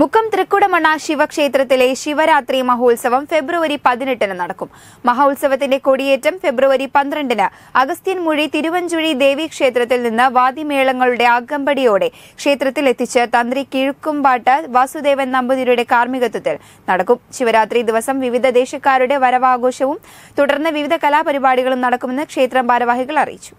മുക്കം തൃക്കുടമണ്ണ ശിവക്ഷേത്രത്തിലെ ശിവരാത്രി മഹോത്സവം ഫെബ്രുവരി പതിനെട്ടിന് നടക്കും മഹോത്സവത്തിന്റെ കൊടിയേറ്റം ഫെബ്രുവരി പന്ത്രണ്ടിന് അഗസ്ത്യൻമുഴി തിരുവഞ്ചുഴി ദേവീക്ഷേത്രത്തിൽ നിന്ന് വാദിമേളങ്ങളുടെ അകമ്പടിയോടെ ക്ഷേത്രത്തിൽ എത്തിച്ച് തന്ത്രി കിഴുക്കുംപാട്ട് വാസുദേവൻ നമ്പൂതിരിയുടെ കാർമ്മികത്വത്തിൽ നടക്കും ശിവരാത്രി ദിവസം വിവിധ ദേശക്കാരുടെ വരവാഘോഷവും തുടർന്ന് വിവിധ കലാപരിപാടികളും നടക്കുമെന്ന് ക്ഷേത്രം ഭാരവാഹികൾ അറിയിച്ചു